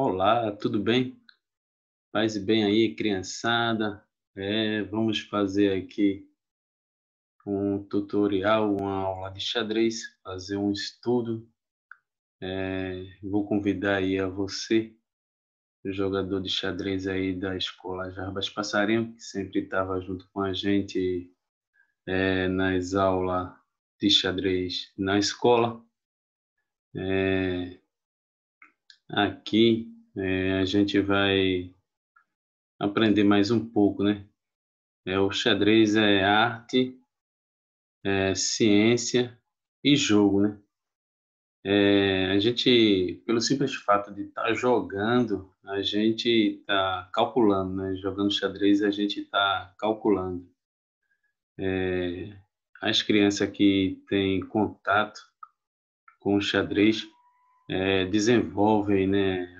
Olá, tudo bem? Paz e bem aí, criançada. É, vamos fazer aqui um tutorial, uma aula de xadrez, fazer um estudo. É, vou convidar aí a você, jogador de xadrez aí da Escola Jarbas Passarinho, que sempre estava junto com a gente é, nas aulas de xadrez na escola. É, Aqui é, a gente vai aprender mais um pouco, né? É, o xadrez é arte, é, ciência e jogo, né? É, a gente, pelo simples fato de estar tá jogando, a gente está calculando, né? Jogando xadrez, a gente está calculando. É, as crianças que têm contato com o xadrez, é, desenvolvem, né,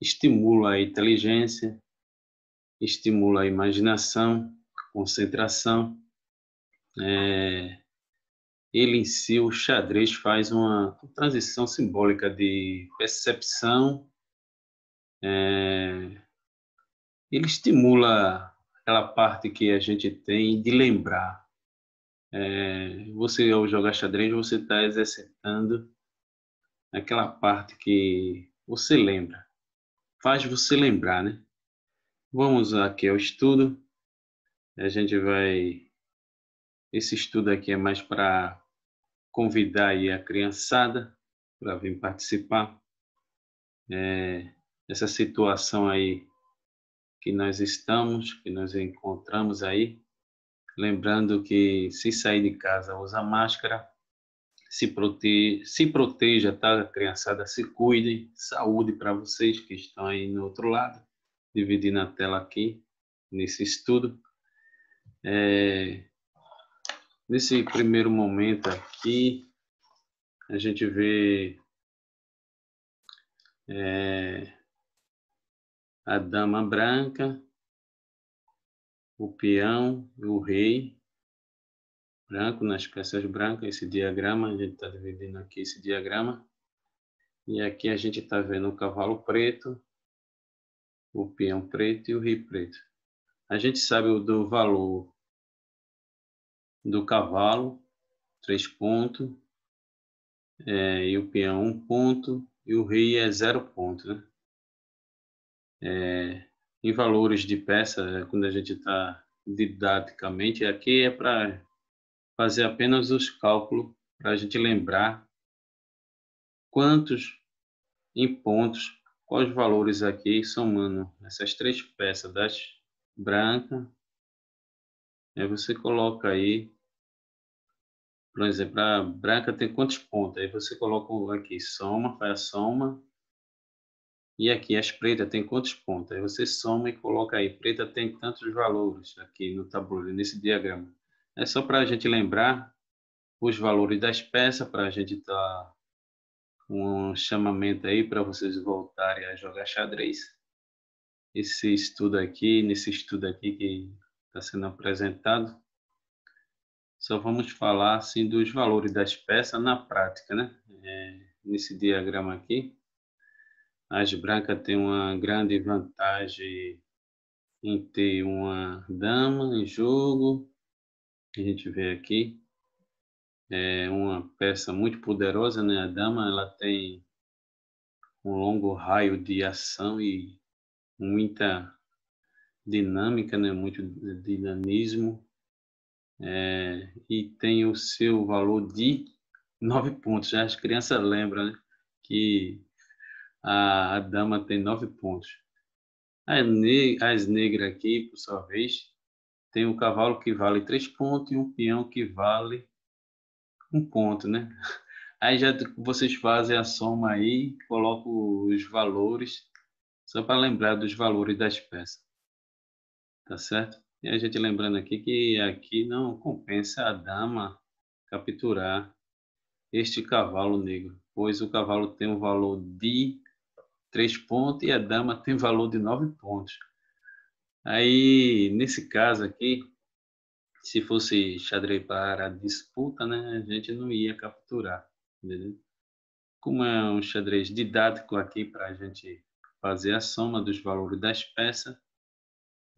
estimula a inteligência, estimula a imaginação, concentração. É, ele em si, o xadrez, faz uma transição simbólica de percepção. É, ele estimula aquela parte que a gente tem de lembrar. É, você, ao jogar xadrez, você está exercitando aquela parte que você lembra, faz você lembrar, né? Vamos aqui ao estudo. A gente vai. Esse estudo aqui é mais para convidar aí a criançada para vir participar. É, essa situação aí que nós estamos, que nós encontramos aí. Lembrando que se sair de casa, usa máscara se, prote... se proteja, tá, criançada? Se cuidem. Saúde para vocês que estão aí no outro lado. Dividindo a tela aqui, nesse estudo. É... Nesse primeiro momento aqui, a gente vê é... a dama branca, o peão, e o rei branco, nas peças brancas, esse diagrama, a gente está dividindo aqui esse diagrama. E aqui a gente está vendo o cavalo preto, o peão preto e o rei preto. A gente sabe o do valor do cavalo, três pontos, é, e o peão um ponto, e o rei é zero ponto. Né? É, em valores de peça, quando a gente está didaticamente, aqui é para fazer apenas os cálculos para a gente lembrar quantos em pontos, quais valores aqui somando essas três peças das branca. Aí você coloca aí, por exemplo, a branca tem quantos pontos? Aí você coloca aqui, soma, faz a soma. E aqui as pretas tem quantos pontos? Aí você soma e coloca aí, preta tem tantos valores aqui no tabuleiro, nesse diagrama. É só para a gente lembrar os valores das peças, para a gente dar tá um chamamento aí para vocês voltarem a jogar xadrez. Esse estudo aqui, nesse estudo aqui que está sendo apresentado, só vamos falar assim dos valores das peças na prática, né? É, nesse diagrama aqui, as brancas têm uma grande vantagem em ter uma dama em jogo, que a gente vê aqui é uma peça muito poderosa, né? A dama ela tem um longo raio de ação e muita dinâmica, né? Muito dinamismo é, e tem o seu valor de nove pontos. Já né? as crianças lembram, né? Que a, a dama tem nove pontos. As negras aqui, por sua vez, tem um cavalo que vale três pontos e um peão que vale um ponto, né? Aí já vocês fazem a soma aí, colocam os valores, só para lembrar dos valores das peças. Tá certo? E a gente lembrando aqui que aqui não compensa a dama capturar este cavalo negro, pois o cavalo tem um valor de 3 pontos e a dama tem valor de 9 pontos. Aí, nesse caso aqui, se fosse xadrez para disputa, né, a gente não ia capturar. Entendeu? Como é um xadrez didático aqui para a gente fazer a soma dos valores das peças,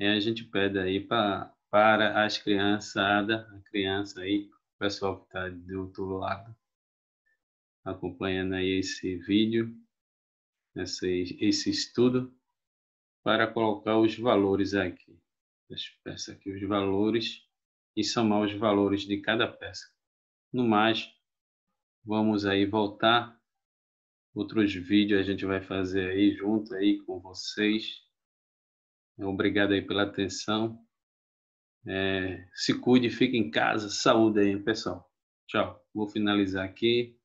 a gente pede aí pra, para as criançadas, a criança aí, o pessoal que está do outro lado, acompanhando aí esse vídeo, esse, esse estudo, para colocar os valores aqui. Deixa eu peça aqui os valores e somar os valores de cada peça. No mais, vamos aí voltar. Outros vídeos a gente vai fazer aí junto aí com vocês. Obrigado aí pela atenção. É, se cuide, fique em casa. Saúde aí, pessoal. Tchau. Vou finalizar aqui.